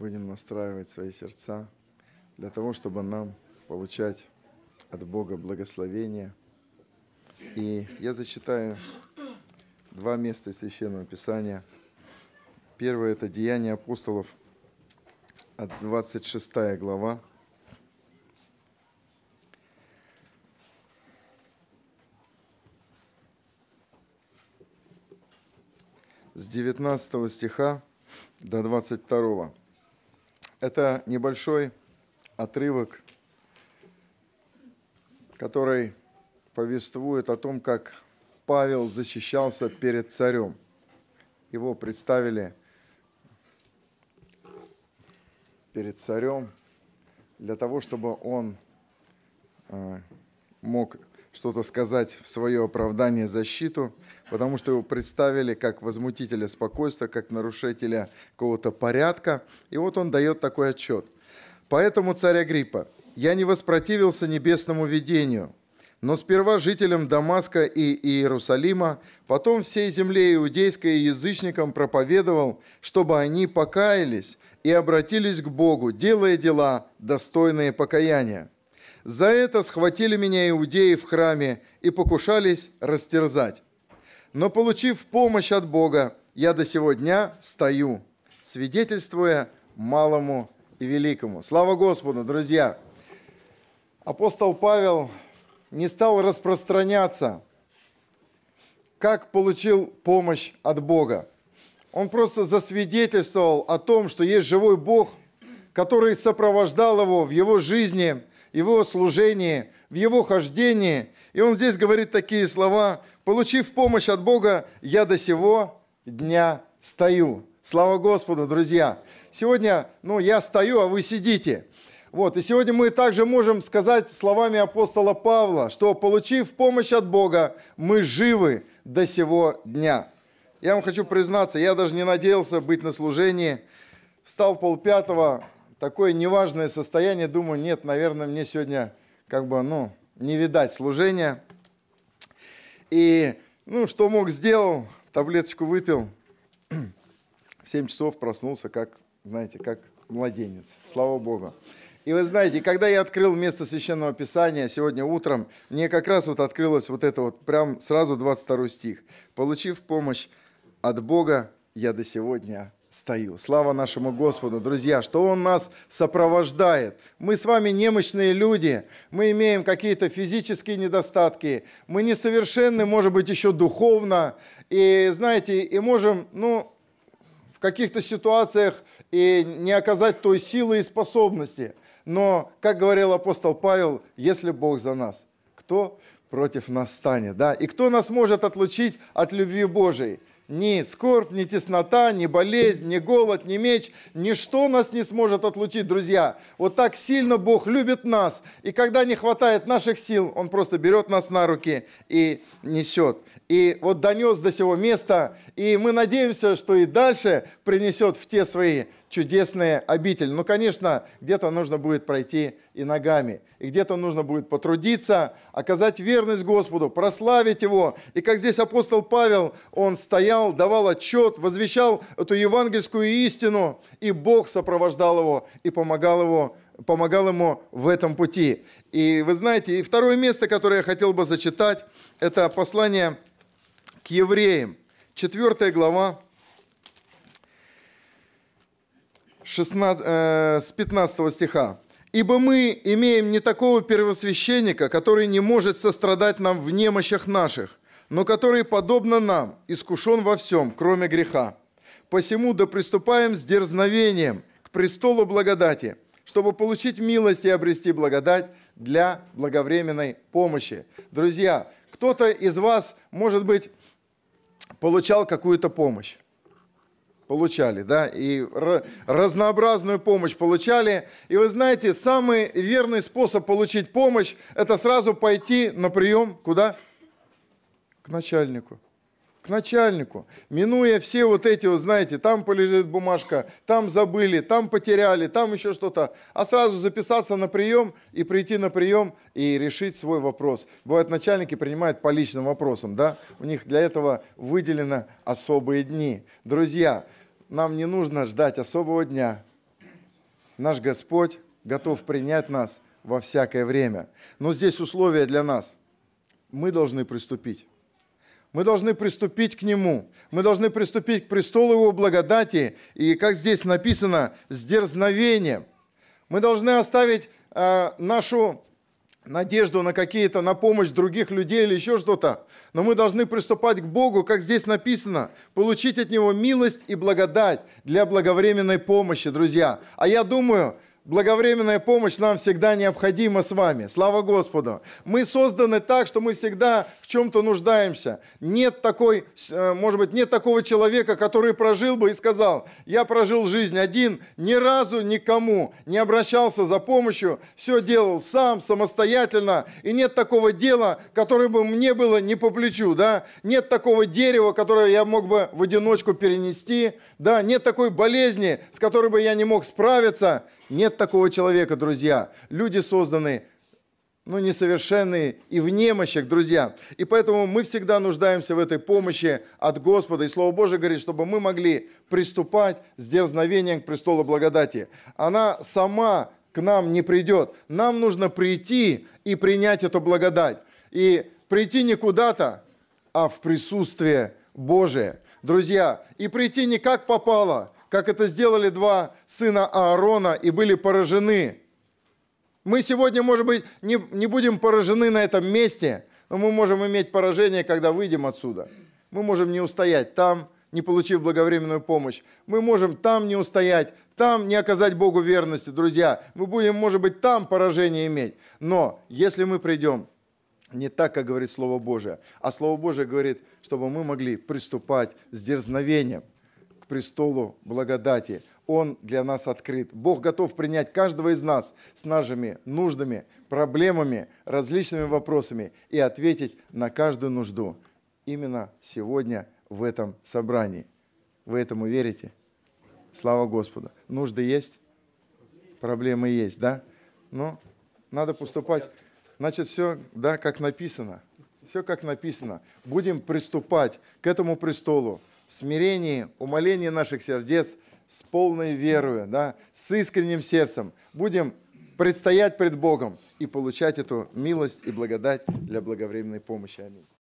будем настраивать свои сердца для того, чтобы нам получать от Бога благословение. И я зачитаю два места из Священного Писания. Первое – это Деяния апостолов, 26 глава, с 19 стиха до 22. Это небольшой отрывок, который повествует о том, как Павел защищался перед царем. Его представили перед царем для того, чтобы он э, мог что-то сказать в свое оправдание, защиту, потому что его представили как возмутителя спокойствия, как нарушителя какого-то порядка. И вот он дает такой отчет. «Поэтому, царь Агриппа, я не воспротивился небесному видению, но сперва жителям Дамаска и Иерусалима, потом всей земле иудейской и язычникам проповедовал, чтобы они покаялись и обратились к Богу, делая дела, достойные покаяния. За это схватили меня иудеи в храме и покушались растерзать. Но получив помощь от Бога, я до сего дня стою, свидетельствуя малому и великому. Слава Господу, друзья! Апостол Павел не стал распространяться, как получил помощь от Бога. Он просто засвидетельствовал о том, что есть живой Бог, который сопровождал его в его жизни – его служении, в его хождении. И он здесь говорит такие слова. «Получив помощь от Бога, я до сего дня стою». Слава Господу, друзья! Сегодня, ну, я стою, а вы сидите. Вот, и сегодня мы также можем сказать словами апостола Павла, что, получив помощь от Бога, мы живы до сего дня. Я вам хочу признаться, я даже не надеялся быть на служении. Встал полпятого, такое неважное состояние, думаю, нет, наверное, мне сегодня как бы, ну, не видать служения. И, ну, что мог, сделал, таблеточку выпил, в 7 часов проснулся, как, знаете, как младенец, слава Богу. И вы знаете, когда я открыл место Священного Писания сегодня утром, мне как раз вот открылось вот это вот, прям сразу 22 стих. «Получив помощь от Бога, я до сегодня стою. Слава нашему Господу, друзья, что Он нас сопровождает. Мы с вами немощные люди, мы имеем какие-то физические недостатки, мы несовершенны, может быть, еще духовно, и, знаете, и можем, ну, в каких-то ситуациях и не оказать той силы и способности. Но, как говорил апостол Павел, если Бог за нас, кто против нас станет, да? И кто нас может отлучить от любви Божией? ни скорбь, ни теснота, ни болезнь, ни голод, ни меч, ничто нас не сможет отлучить, друзья. Вот так сильно Бог любит нас, и когда не хватает наших сил, Он просто берет нас на руки и несет. И вот донес до сего места, и мы надеемся, что и дальше принесет в те свои чудесная обитель. Но, ну, конечно, где-то нужно будет пройти и ногами, и где-то нужно будет потрудиться, оказать верность Господу, прославить Его. И как здесь апостол Павел, он стоял, давал отчет, возвещал эту евангельскую истину, и Бог сопровождал его и помогал его помогал ему в этом пути. И вы знаете, и второе место, которое я хотел бы зачитать, это послание к евреям, четвертая глава, 16, э, с 15 стиха. «Ибо мы имеем не такого первосвященника, который не может сострадать нам в немощах наших, но который, подобно нам, искушен во всем, кроме греха. Посему да приступаем с дерзновением к престолу благодати, чтобы получить милость и обрести благодать для благовременной помощи». Друзья, кто-то из вас, может быть, получал какую-то помощь получали, да, и разнообразную помощь получали. И вы знаете, самый верный способ получить помощь – это сразу пойти на прием куда? К начальнику к начальнику, минуя все вот эти, вот, знаете, там полежит бумажка, там забыли, там потеряли, там еще что-то, а сразу записаться на прием и прийти на прием и решить свой вопрос. Бывают начальники принимают по личным вопросам, да, у них для этого выделены особые дни. Друзья, нам не нужно ждать особого дня. Наш Господь готов принять нас во всякое время. Но здесь условия для нас. Мы должны приступить. Мы должны приступить к Нему. Мы должны приступить к престолу Его благодати. И, как здесь написано, с дерзновением. Мы должны оставить э, нашу надежду на какие-то, на помощь других людей или еще что-то. Но мы должны приступать к Богу, как здесь написано, получить от Него милость и благодать для благовременной помощи, друзья. А я думаю, Благовременная помощь нам всегда необходима с вами. Слава Господу. Мы созданы так, что мы всегда в чем-то нуждаемся. Нет такой, э, может быть, нет такого человека, который прожил бы и сказал, я прожил жизнь один, ни разу никому не обращался за помощью, все делал сам, самостоятельно. И нет такого дела, которое бы мне было не по плечу. Да? Нет такого дерева, которое я мог бы в одиночку перенести. Да? Нет такой болезни, с которой бы я не мог справиться. Нет такого человека, друзья. Люди созданы ну, несовершенные и в немощах, друзья. И поэтому мы всегда нуждаемся в этой помощи от Господа. И Слово Божие говорит, чтобы мы могли приступать с дерзновением к престолу благодати. Она сама к нам не придет. Нам нужно прийти и принять эту благодать. И прийти не куда-то, а в присутствие Божие. Друзья, и прийти не как попало, как это сделали два сына Аарона и были поражены. Мы сегодня, может быть, не, не будем поражены на этом месте, но мы можем иметь поражение, когда выйдем отсюда. Мы можем не устоять там, не получив благовременную помощь. Мы можем там не устоять, там не оказать Богу верности, друзья. Мы будем, может быть, там поражение иметь. Но если мы придем не так, как говорит Слово Божие, а Слово Божие говорит, чтобы мы могли приступать с дерзновением престолу благодати. Он для нас открыт. Бог готов принять каждого из нас с нашими нуждами, проблемами, различными вопросами и ответить на каждую нужду именно сегодня в этом собрании. Вы этому верите? Слава Господу. Нужды есть? Проблемы есть, да? Но ну, надо поступать. Значит, все, да, как написано. Все, как написано. Будем приступать к этому престолу смирении, умолении наших сердец, с полной верою, да, с искренним сердцем. Будем предстоять пред Богом и получать эту милость и благодать для благовременной помощи. Аминь.